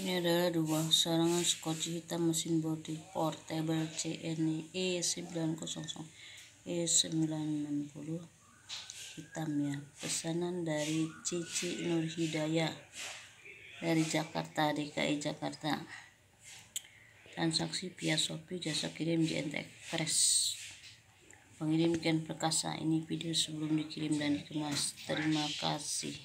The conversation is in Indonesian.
Ini adalah dua serangan skoci hitam mesin body portable CNI E900 E960 hitam ya. Pesanan dari Cici Nur Hidayah dari Jakarta, DKI Jakarta. Transaksi via Shopee jasa kirim di NT Express. pengirimkan Perkasa. Ini video sebelum dikirim dan dikemas. Terima kasih.